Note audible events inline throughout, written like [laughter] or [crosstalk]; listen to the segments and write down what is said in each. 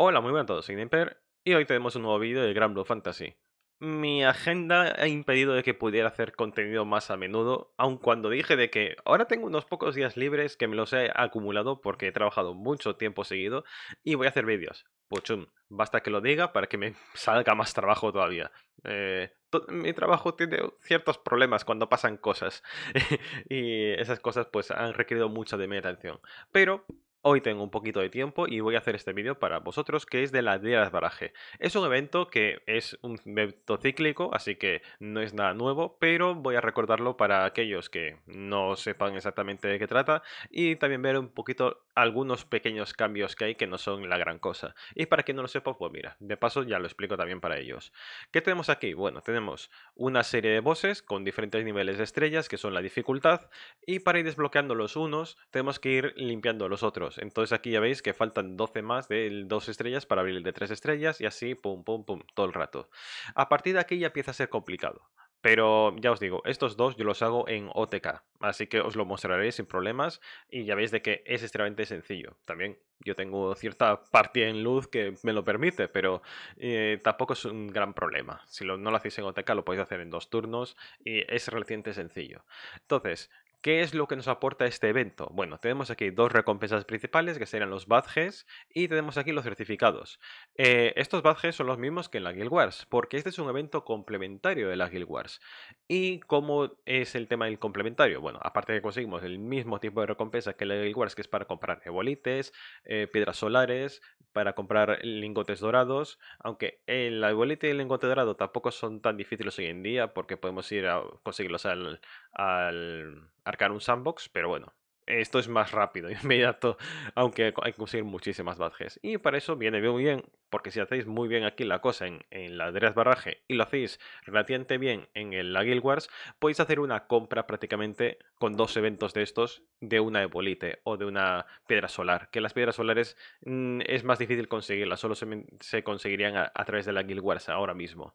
Hola, muy buenas a todos, soy Nimper y hoy tenemos un nuevo vídeo de Gran Blue Fantasy. Mi agenda ha impedido de que pudiera hacer contenido más a menudo, aun cuando dije de que ahora tengo unos pocos días libres que me los he acumulado porque he trabajado mucho tiempo seguido y voy a hacer vídeos. Puchum, basta que lo diga para que me [laughs] salga más trabajo todavía. Eh, mi trabajo tiene ciertos problemas cuando pasan cosas [laughs] y esas cosas pues han requerido mucha de mi atención. Pero Hoy tengo un poquito de tiempo y voy a hacer este vídeo para vosotros que es de la Día del Baraje. Es un evento que es un evento cíclico, así que no es nada nuevo, pero voy a recordarlo para aquellos que no sepan exactamente de qué trata y también ver un poquito algunos pequeños cambios que hay que no son la gran cosa. Y para quien no lo sepa, pues mira, de paso ya lo explico también para ellos. ¿Qué tenemos aquí? Bueno, tenemos una serie de bosses con diferentes niveles de estrellas que son la dificultad y para ir desbloqueando los unos tenemos que ir limpiando los otros entonces aquí ya veis que faltan 12 más de 2 estrellas para abrir el de 3 estrellas y así, pum, pum, pum, todo el rato. A partir de aquí ya empieza a ser complicado. Pero ya os digo, estos dos yo los hago en OTK, así que os lo mostraré sin problemas y ya veis de que es extremadamente sencillo. También yo tengo cierta partida en luz que me lo permite, pero eh, tampoco es un gran problema. Si no lo hacéis en OTK lo podéis hacer en dos turnos y es reciente sencillo. Entonces, ¿Qué es lo que nos aporta este evento? Bueno, tenemos aquí dos recompensas principales que serán los badges y tenemos aquí los certificados. Eh, estos badges son los mismos que en la Guild Wars porque este es un evento complementario de la Guild Wars. ¿Y cómo es el tema del complementario? Bueno, aparte que conseguimos el mismo tipo de recompensa que en la Guild Wars que es para comprar ebolites, eh, piedras solares, para comprar lingotes dorados, aunque el ebolite y el lingote dorado tampoco son tan difíciles hoy en día porque podemos ir a conseguirlos al, al un Sandbox, pero bueno, esto es más rápido, [laughs] inmediato, aunque hay que conseguir muchísimas badges. Y para eso viene muy bien, porque si hacéis muy bien aquí la cosa en, la Dread Barraje y lo hacéis relativamente bien en el, la Guild Wars, podéis hacer una compra prácticamente con dos eventos de estos de una Ebolite o de una Piedra Solar, que las Piedras Solares mm, es más difícil conseguirlas, solo se, conseguirían a, a, través de la Guild Wars ahora mismo.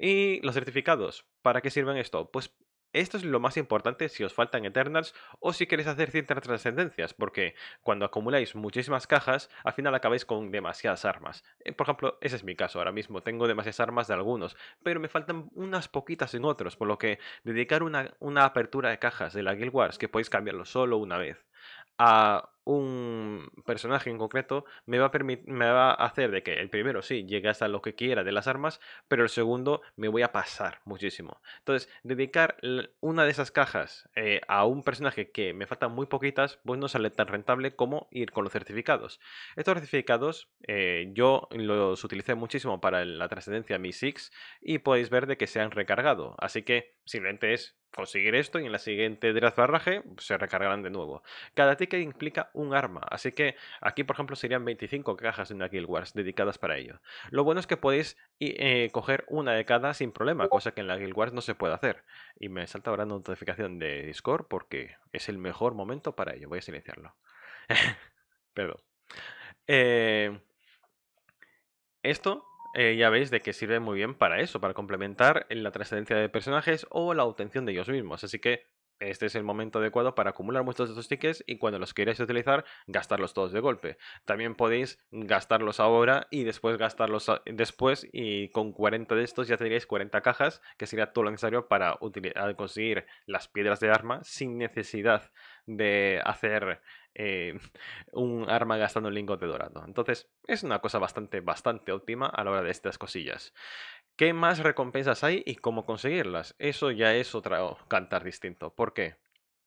Y los certificados, ¿para qué sirven esto? Pues esto es lo más importante si os faltan Eternals o si queréis hacer ciertas trascendencias, porque cuando acumuláis muchísimas cajas, al final acabáis con demasiadas armas. Eh, por ejemplo, ese es mi caso ahora mismo, tengo demasiadas armas de algunos, pero me faltan unas poquitas en otros, por lo que dedicar una, una apertura de cajas de la Guild Wars, que podéis cambiarlo solo una vez, a un personaje en concreto me va, a me va a hacer de que el primero sí llegue hasta lo que quiera de las armas, pero el segundo me voy a pasar muchísimo. Entonces, dedicar una de esas cajas eh, a un personaje que me faltan muy poquitas, pues no sale tan rentable como ir con los certificados. Estos certificados eh, yo los utilicé muchísimo para la trascendencia Mi Six y podéis ver de que se han recargado. Así que simplemente es conseguir esto y en la siguiente draft barraje se recargarán de nuevo. Cada ticket implica un arma. Así que aquí, por ejemplo, serían 25 cajas en la Guild Wars dedicadas para ello. Lo bueno es que podéis eh, coger una de cada sin problema, cosa que en la Guild Wars no se puede hacer. Y me salta ahora una notificación de Discord porque es el mejor momento para ello. Voy a silenciarlo. [laughs] Pero eh, esto eh, ya veis de que sirve muy bien para eso, para complementar la trascendencia de personajes o la obtención de ellos mismos. Así que este es el momento adecuado para acumular de estos tickets y cuando los queráis utilizar, gastarlos todos de golpe. También podéis gastarlos ahora y después gastarlos después y con 40 de estos ya tendréis 40 cajas, que sería todo lo necesario para conseguir las piedras de arma sin necesidad de hacer eh, [laughs] un arma gastando un lingote dorado. Entonces, es una cosa bastante, bastante óptima a la hora de estas cosillas. ¿Qué más recompensas hay y cómo conseguirlas? Eso ya es otro cantar distinto. ¿Por qué?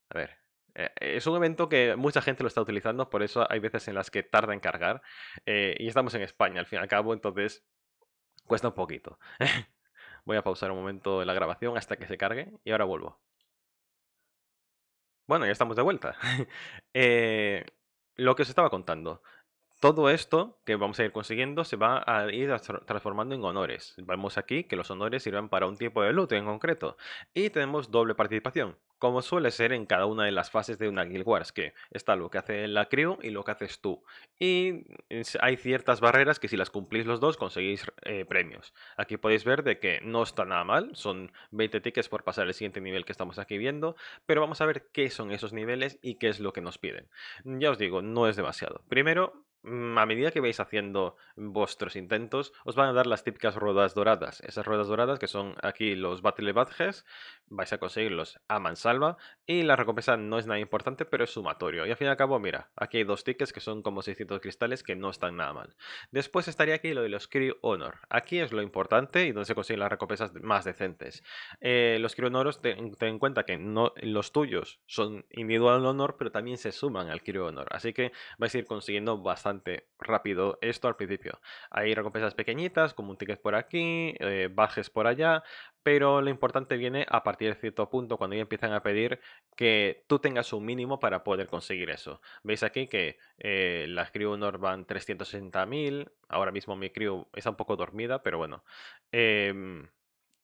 A ver, eh, es un evento que mucha gente lo está utilizando, por eso hay veces en las que tarda en cargar. Eh, y estamos en España, al fin y al cabo, entonces cuesta un poquito. [laughs] Voy a pausar un momento la grabación hasta que se cargue y ahora vuelvo. Bueno, ya estamos de vuelta. [laughs] Eh, lo que os estaba contando todo esto que vamos a ir consiguiendo se va a ir transformando en honores. Vemos aquí que los honores sirven para un tipo de loot en concreto. Y tenemos doble participación, como suele ser en cada una de las fases de una Guild Wars, que está lo que hace la crew y lo que haces tú. Y hay ciertas barreras que si las cumplís los dos conseguís eh, premios. Aquí podéis ver de que no está nada mal, son 20 tickets por pasar el siguiente nivel que estamos aquí viendo, pero vamos a ver qué son esos niveles y qué es lo que nos piden. Ya os digo, no es demasiado. Primero, Mm, a medida que vais haciendo vuestros intentos, os van a dar las típicas ruedas doradas. Esas ruedas doradas que son aquí los Battle Badges, vais a conseguirlos a mansalva y la recompensa no es nada importante pero es sumatorio y al fin y al cabo mira aquí hay dos tickets que son como 600 cristales que no están nada mal después estaría aquí lo de los crew Honor aquí es lo importante y donde se consiguen las recompensas más decentes eh, los crew Honoros ten, en cuenta que no, los tuyos son individual honor pero también se suman al crew Honor así que vais a ir consiguiendo bastante rápido esto al principio hay recompensas pequeñitas como un ticket por aquí eh, bajes por allá pero lo importante viene a partir de cierto punto cuando ya empiezan a pedir que tú tengas un mínimo para poder conseguir eso. Veis aquí que eh, las crew van 360.000, ahora mismo mi crew está un poco dormida, pero bueno. Em,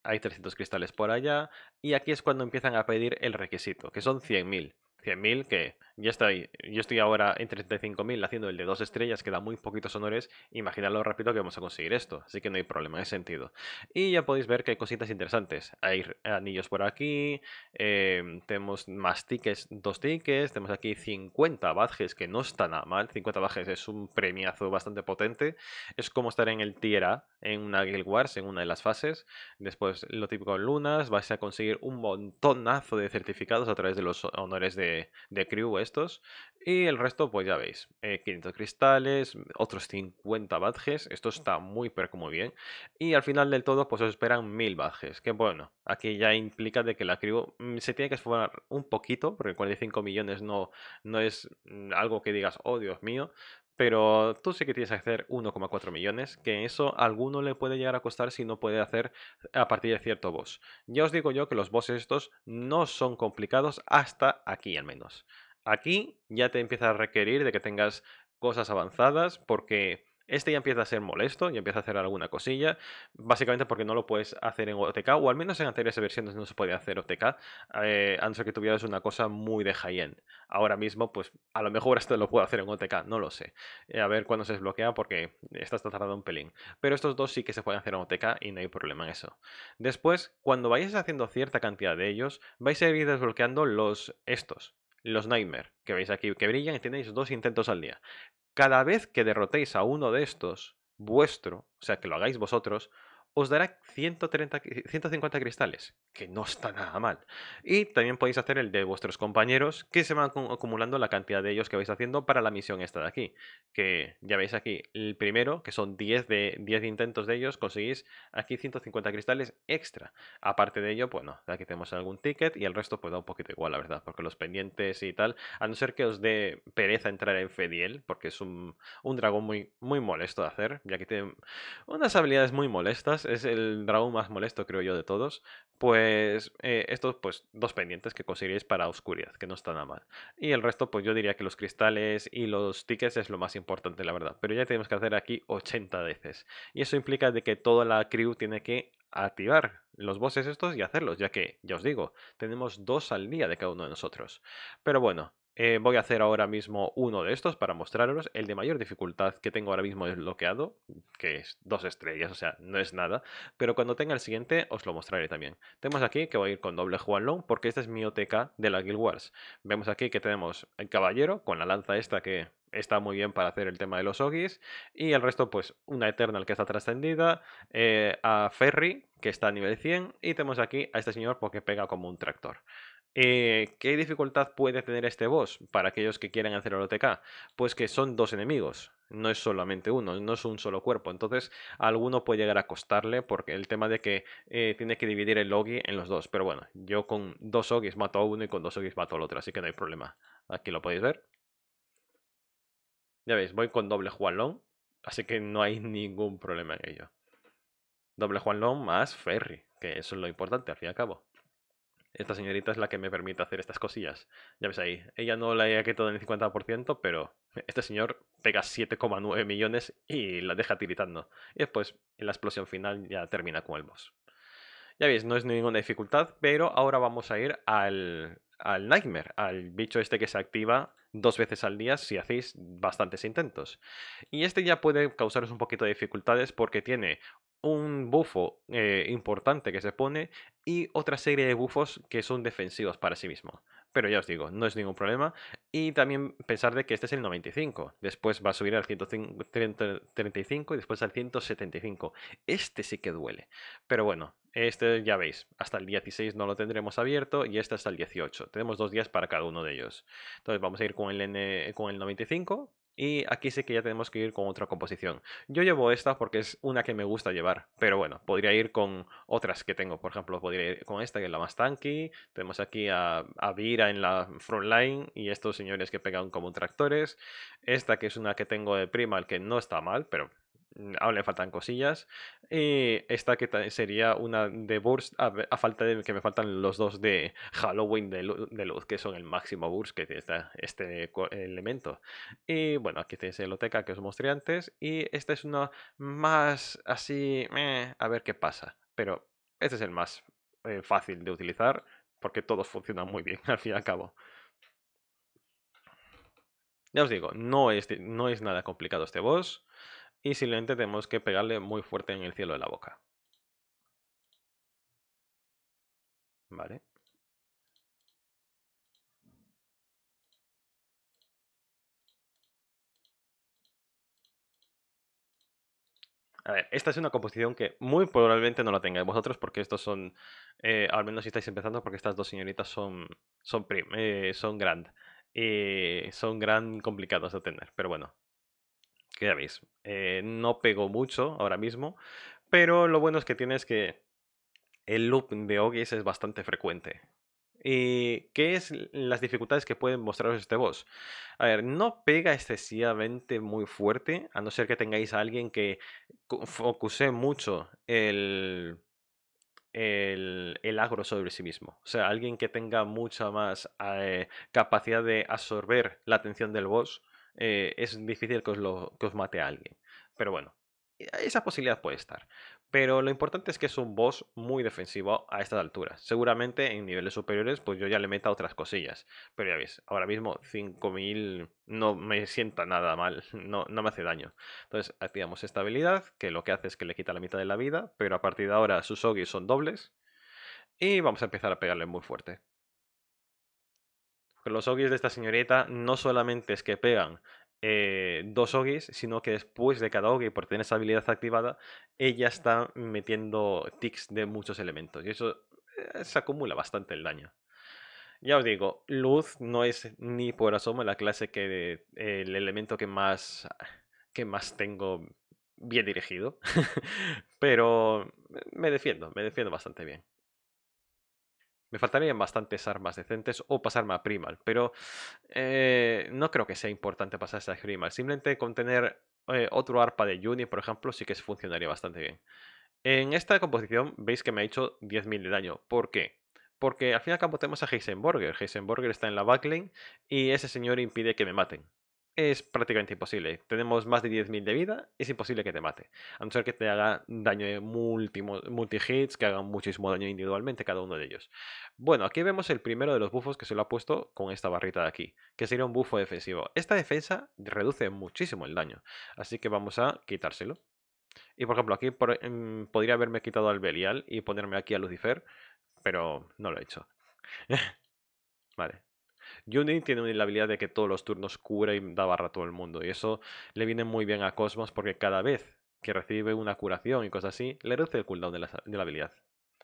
hay 300 cristales por allá y aquí es cuando empiezan a pedir el requisito, que son 100.000. 100.000, que ya estoy, yo estoy ahora en 35.000 haciendo el de dos estrellas, que da muy poquitos honores, imaginad lo rápido que vamos a conseguir esto, así que no hay problema en ese sentido. Y ya podéis ver que hay cositas interesantes, hay anillos por aquí, em, tenemos más tickets, dos tickets, tenemos aquí 50 badges, que no está nada mal, 50 badges es un premiazo bastante potente, es como estar en el Tierra en una Guild Wars, en una de las fases, después lo típico en lunas, vas a conseguir un montonazo de certificados a través de los honores de de, estos. Y el resto, pues ya veis, 500 eh, cristales, mm, otros 50 badges, esto mm. está muy pero como bien. Y al final del todo, pues os esperan 1000 badges, que bueno, aquí ya implica de que la crew mm, se tiene que esforzar un poquito, porque 45 millones no, no es algo que digas, oh Dios mío, pero tú sí que tienes que hacer 1,4 millones, que eso a alguno le puede llegar a costar si no puede hacer a partir de cierto boss. Ya os digo yo que los bosses estos no son complicados hasta aquí al menos. Aquí ya te empieza a requerir de que tengas cosas avanzadas porque este ya empieza a ser molesto, y empieza a hacer alguna cosilla, básicamente porque no lo puedes hacer en OTK, o al menos en anteriores versiones no se puede hacer OTK, eh, a no ser que tuvieras una cosa muy de high-end. Ahora mismo, pues a lo mejor esto lo puedo hacer en OTK, no lo sé. Eh, a ver cuándo se desbloquea porque esta está tardando un pelín. Pero estos dos sí que se pueden hacer en OTK y no hay problema en eso. Después, cuando vayáis haciendo cierta cantidad de ellos, vais a ir desbloqueando los estos, los Nightmare, que veis aquí que brillan y tenéis dos intentos al día. Cada vez que derrotéis a uno de estos, vuestro, o sea, que lo hagáis vosotros, os dará 130, 150 cristales, que no está nada mal. Y también podéis hacer el de vuestros compañeros, que se van acumulando la cantidad de ellos que vais haciendo para la misión esta de aquí. Que ya veis aquí, el primero, que son 10 de 10 intentos de ellos, conseguís aquí 150 cristales extra. Aparte de ello, bueno, pues aquí tenemos algún ticket y el resto pues da un poquito igual, la verdad, porque los pendientes y tal, a no ser que os dé pereza entrar en Fediel, porque es un, dragón muy, muy molesto de hacer, ya que tiene unas habilidades muy molestas es el dragón más molesto, creo yo, de todos, pues eh, estos pues dos pendientes que conseguiréis para oscuridad, que no está nada mal. Y el resto, pues yo diría que los cristales y los tickets es lo más importante, la verdad. Pero ya tenemos que hacer aquí 80 veces. Y eso implica de que toda la crew tiene que activar los bosses estos y hacerlos, ya que, ya os digo, tenemos dos al día de cada uno de nosotros. Pero bueno, eh, voy a hacer ahora mismo uno de estos para mostraros. El de mayor dificultad que tengo ahora mismo desbloqueado, que es dos estrellas, o sea, no es nada. Pero cuando tenga el siguiente os lo mostraré también. Tenemos aquí que voy a ir con doble Juan Long porque esta es mi OTK de la Guild Wars. Vemos aquí que tenemos el caballero con la lanza esta que está muy bien para hacer el tema de los Ogis. Y el resto, pues, una Eternal que está trascendida, eh, a Ferry, que está a nivel 100, y tenemos aquí a este señor porque pega como un tractor. Eh, ¿Qué dificultad puede tener este boss para aquellos que quieran hacer el OTK? Pues que son dos enemigos, no es solamente uno, no es un solo cuerpo. Entonces, alguno puede llegar a costarle porque el tema de que eh, tiene que dividir el Ogi en los dos. Pero bueno, yo con dos Ogis mato a uno y con dos Ogis mato al otro, así que no hay problema. Aquí lo podéis ver. Ya veis, voy con doble Juan Long, así que no hay ningún problema en ello. Doble Juan Long más Ferry, que eso es lo importante al fin y al cabo esta señorita es la que me permite hacer estas cosillas. Ya ves ahí, ella no la he quitado en el 50%, pero este señor pega 7,9 millones y la deja tiritando. Y después, en la explosión final, ya termina con el boss. Ya veis, no es ninguna dificultad, pero ahora vamos a ir al, al Nightmare, al bicho este que se activa dos veces al día si hacéis bastantes intentos. Y este ya puede causaros un poquito de dificultades porque tiene un bufo eh, importante que se pone y otra serie de bufos que son defensivos para sí mismo pero ya os digo, no es ningún problema. Y también pensar de que este es el 95, después va a subir al 135 y después al 175. Este sí que duele, pero bueno, este ya veis, hasta el 16 no lo tendremos abierto y este hasta el 18. Tenemos dos días para cada uno de ellos. Entonces vamos a ir con el, con el 95, y aquí sí que ya tenemos que ir con otra composición. Yo llevo esta porque es una que me gusta llevar, pero bueno, podría ir con otras que tengo. Por ejemplo, podría ir con esta que es la más tanky. Tenemos aquí a, Vira en la frontline y estos señores que pegan como tractores. Esta que es una que tengo de Primal que no está mal, pero Mm, Ahora le faltan cosillas. Y eh, esta que sería una de burst, a, falta de que me faltan los dos de Halloween de, luz, que son el máximo burst que tiene este elemento. Y bueno, aquí tenéis el oteca que os mostré antes. Y esta es una más así, a ver qué pasa. Pero este es el más eh, fácil de utilizar porque todos funcionan muy bien [laughs] al fin y al cabo. Ya os digo, no no es nada complicado este boss y simplemente tenemos que pegarle muy fuerte en el cielo de la boca. Vale. A ver, esta es una composición que muy probablemente no la tengáis vosotros porque estos son, eh, al menos si estáis empezando, porque estas dos señoritas son, son eh, son grandes eh, gran complicados de tener, pero bueno, que ya veis, eh, no pegó mucho ahora mismo, pero lo bueno es que es que el loop de Ogis es bastante frecuente. ¿Y qué es las dificultades que pueden mostraros este boss? A ver, no pega excesivamente muy fuerte, a no ser que tengáis a alguien que focuse mucho el, el, agro sobre sí mismo. O sea, alguien que tenga mucha más eh, capacidad de absorber la atención del boss eh, es difícil que os, mate a alguien. Pero bueno, e, esa posibilidad puede estar. Pero lo importante es que es un boss muy defensivo a estas alturas. Seguramente en niveles superiores, pues yo ya le meta otras cosillas. Pero ya veis, ahora mismo 5000 no me sienta nada mal, [laughs] no, no me hace daño. Entonces, activamos esta habilidad, que lo que hace es que le quita la mitad de la vida, pero a partir de ahora sus ogis son dobles. Y vamos a empezar a pegarle muy fuerte los ogis de esta señorita no solamente es que pegan eh, dos ogis, sino que después de cada ogi, por tener esa habilidad activada, ella está metiendo tics de muchos elementos. Y eso eh, se acumula bastante el daño. Ya os digo, luz no es ni por asomo la clase que eh, el elemento que más que más tengo bien dirigido, [laughs] pero me defiendo, me defiendo bastante bien. Me faltarían bastantes armas decentes o pasarme a Primal, pero eh, no creo que sea importante pasarse a Primal. Simplemente con tener eh, otro arpa de Juni, por ejemplo, sí que funcionaría bastante bien. En esta composición veis que me ha hecho 10.000 de daño. ¿Por qué? Porque al fin y al cabo tenemos a Heisenberger. Heisenberger está en la backlane y ese señor impide que me maten es prácticamente imposible. Tenemos más de 10.000 de vida, es imposible que te mate. A no ser que te haga daño multi-hits, que hagan muchísimo daño individualmente cada uno de ellos. Bueno, aquí vemos el primero de los buffos que se lo ha puesto con esta barrita de aquí, que sería un buffo defensivo. Esta defensa reduce muchísimo el daño, así que vamos a quitárselo. Y por ejemplo, aquí em, podría haberme quitado al Belial y ponerme aquí a Lucifer, pero no lo he hecho. [laughs] vale, Yunin tiene la habilidad de que todos los turnos cura y da barra a todo el mundo. Y eso le viene muy bien a Cosmos porque cada vez que recibe una curación y cosas así, le reduce el cooldown de la, habilidad.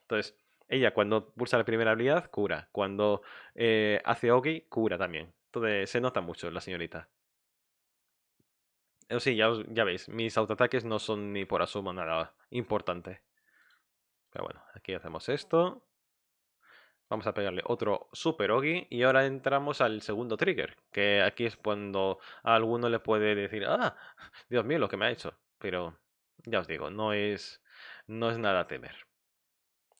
Entonces, ella cuando pulsa la primera habilidad, cura. Cuando eh, hace Oki, cura también. Entonces, se nota mucho la señorita. Eso sí, ya, ya veis, mis autoataques no son ni por asumo nada importante. Pero bueno, aquí hacemos esto. Vamos a pegarle otro Super Ogi y ahora entramos al segundo trigger, que aquí es cuando a alguno le puede decir, ah, Dios mío, lo que me ha hecho. Pero ya os digo, no es, no es nada a temer.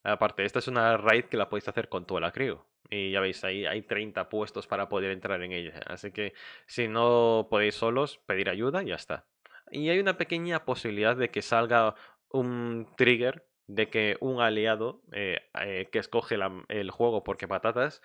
Aparte, esta es una raid que la podéis hacer con toda la crew. Y ya veis, ahí hay 30 puestos para poder entrar en ella. Así que si no podéis solos, pedir ayuda y ya está. Y hay una pequeña posibilidad de que salga un trigger de que un aliado eh, eh, que escoge el juego porque patatas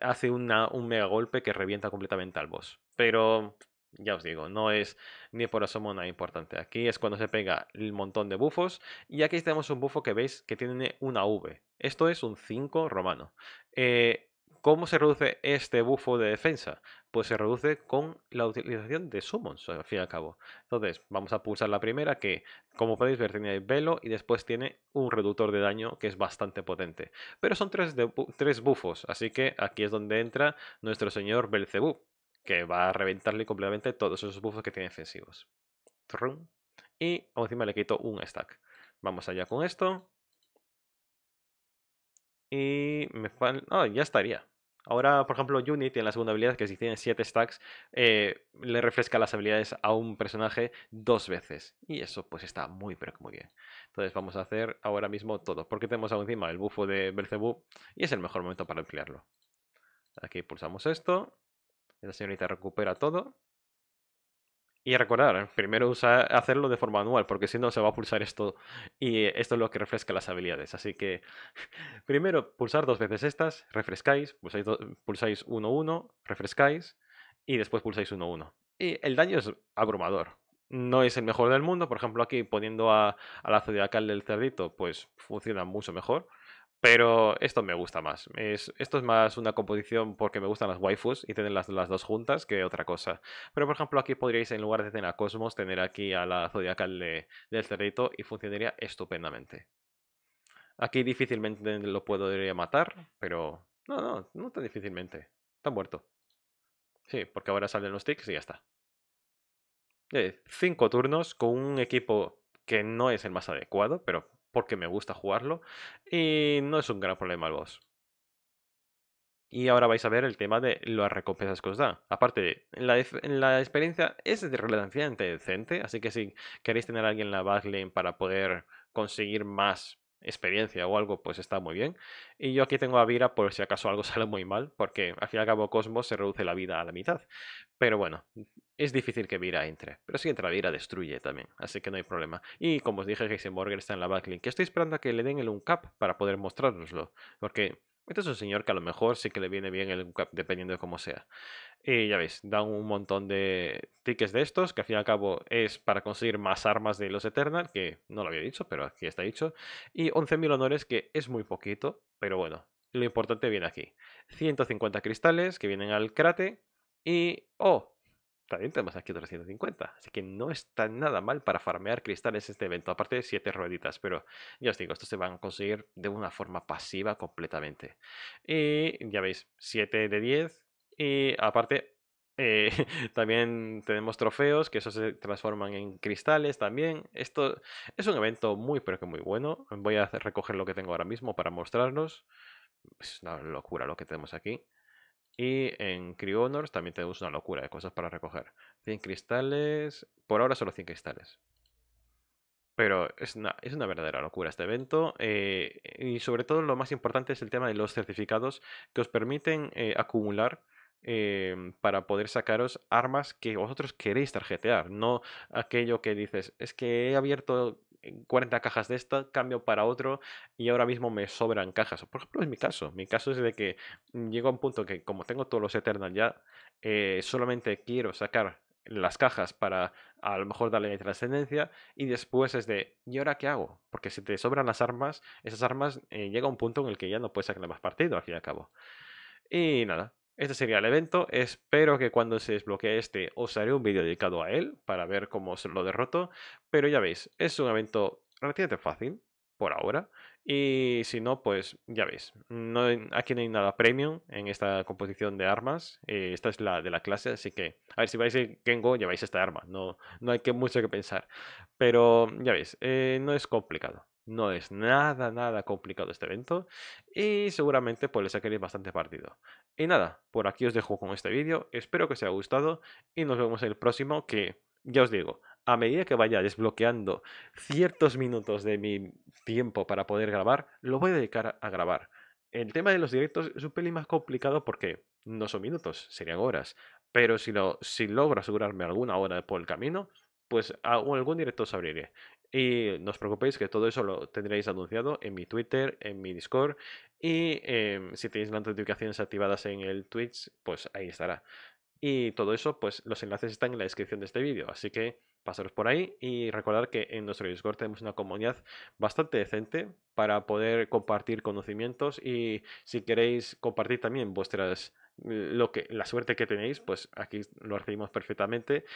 hace un mega golpe que revienta completamente al boss. Pero ya os digo, no es ni por asomo nada importante. Aquí es cuando se pega el montón de bufos. Y aquí tenemos un bufo que veis que tiene una V. Esto es un 5 romano. Eh, ¿Cómo se reduce este bufo de defensa? Pues se reduce con la utilización de summons, al fin y al cabo. Entonces, vamos a pulsar la primera que, como podéis ver, tiene velo y después tiene un reductor de daño que es bastante potente. Pero son tres, de, tres bufos, así que aquí es donde entra nuestro señor Belcebú, que va a reventarle completamente todos esos bufos que tiene defensivos. Y encima le quito un stack. Vamos allá con esto. Y me falta, ah, ya estaría. Ahora, por ejemplo, Unity en la segunda habilidad, que si tiene 7 stacks, eh, le refresca las habilidades a un personaje dos veces. Y eso pues está muy, pero muy bien. Entonces vamos a hacer ahora mismo todo. Porque tenemos aún encima el bufo de Belcebú y es el mejor momento para emplearlo. Aquí pulsamos esto. La señorita recupera todo. Y recordar, primero hacerlo de forma anual porque si no se va a pulsar esto y esto es lo que refresca las habilidades. Así que [laughs] primero pulsar dos veces estas, refrescáis, pulsáis 1-1, refrescáis y después pulsáis 1-1. Y el daño es abrumador. No es el mejor del mundo, por ejemplo aquí poniendo a, a la zodiacal del cerdito, pues funciona mucho mejor. Pero esto me gusta más. Es, esto es más una composición porque me gustan las waifus y tener las, las, dos juntas que otra cosa. Pero por ejemplo, aquí podríais, en lugar de tener a Cosmos, tener aquí a la zodiacal del cerdito y funcionaría estupendamente. Aquí difícilmente lo podría matar, pero. No, no, no tan difícilmente. Está muerto. Sí, porque ahora salen los ticks y ya está. Eh, cinco turnos con un equipo que no es el más adecuado, pero porque me gusta jugarlo y no es un gran problema el boss. Y ahora vais a ver el tema de las recompensas que os da. Aparte, la, la experiencia es de relevancia decente, así que si queréis tener a alguien en la backlane para poder conseguir más experiencia o algo, pues está muy bien. Y yo aquí tengo a Vira por si acaso algo [laughs] sale muy mal, porque al fin y al cabo Cosmos se reduce la vida a la mitad. Pero bueno, es difícil que Vira entre, pero si entra Vira destruye también, así que no hay problema. Y como os dije, Geisenborger está en la backlink, que estoy esperando a que le den el uncap para poder mostrárnoslo, porque este es un señor que a lo mejor sí que le viene bien el uncap, dependiendo de cómo sea. Y ya veis, dan un montón de tickets de estos, que al fin y al cabo es para conseguir más armas de los Eternal, que no lo había dicho, pero aquí está dicho, y 11.000 honores, que es muy poquito, pero bueno, lo importante viene aquí. 150 cristales que vienen al crate, y... ¡Oh! también tenemos aquí 350. Así que no está nada mal para farmear cristales este evento. Aparte de 7 rueditas, pero ya os digo, estos se van a conseguir de una forma pasiva completamente. Y ya veis, 7 de 10. Y aparte, eh, [laughs] también tenemos trofeos que esos se transforman en cristales también. Esto es un evento muy, pero que muy bueno. Voy a recoger lo que tengo ahora mismo para mostrarnos. Es una locura lo que tenemos aquí. Y en Honors también tenemos una locura de cosas para recoger. 100 cristales. Por ahora solo 100 cristales. Pero es una, es una verdadera locura este evento. Eh, y sobre todo lo más importante es el tema de los certificados que os permiten eh, acumular em, para poder sacaros armas que vosotros queréis tarjetear, no aquello que dices, es que he abierto 40 cajas de esta, cambio para otro y ahora mismo me sobran cajas. Por ejemplo, es mi caso. Mi caso es de que mm, llego a un punto que como tengo todos los Eternal ya, eh, solamente quiero sacar las cajas para a lo mejor darle trascendencia y después es de ¿y ahora qué hago? Porque si te sobran las armas, esas armas eh, llega a un punto en el que ya no puedes sacar más partido al fin y al cabo. Y nada, este sería el evento. Espero que cuando se desbloquee este os haré un vídeo dedicado a él para ver cómo se lo derroto. Pero ya veis, es un evento relativamente fácil por ahora. Y si no, pues ya veis. No, aquí no hay nada premium en esta composición de armas. Eh, esta es la de la clase, así que a ver si vais en Kengo, lleváis esta arma. No, no hay mucho que pensar. Pero ya veis, eh, no es complicado. No es nada, nada complicado este evento. Y seguramente pues le sacaréis bastante partido. Y nada, por aquí os dejo con este vídeo, espero que os haya gustado y nos vemos en el próximo que, ya os digo, a medida que vaya desbloqueando ciertos minutos de mi tiempo para poder grabar, lo voy a dedicar a grabar. El tema de los directos es un pelín más complicado porque no son minutos, serían horas. Pero si, lo, si logro asegurarme alguna hora por el camino, pues algún directo os abriré. Y no os preocupéis que todo eso lo tendréis anunciado en mi Twitter, en mi Discord. Y em, si tenéis las notificaciones activadas en el Twitch, pues ahí estará. Y todo eso, pues los enlaces están en la descripción de este vídeo. Así que pasaros por ahí y recordar que en nuestro Discord tenemos una comunidad bastante decente para poder compartir conocimientos y si queréis compartir también vuestras lo que la suerte que tenéis pues aquí lo recibimos perfectamente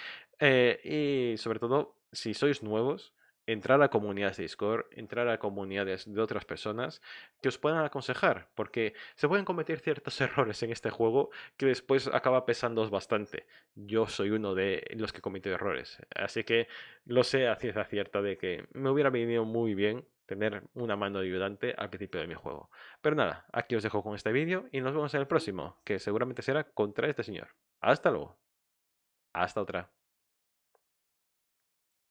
eh, y sobre todo si sois nuevos entrar a comunidades de Discord, entrar a comunidades de otras personas que os puedan aconsejar, porque se pueden cometer ciertos [laughs] errores en este juego que después acaba pesándoos bastante. Yo soy uno de los que comete errores, así que lo sé a ciencia cierta de que me hubiera venido muy bien tener una mano ayudante al principio de mi juego. Pero nada, aquí os dejo con este vídeo y nos vemos en el próximo, que seguramente será contra este señor. Hasta luego. Hasta otra.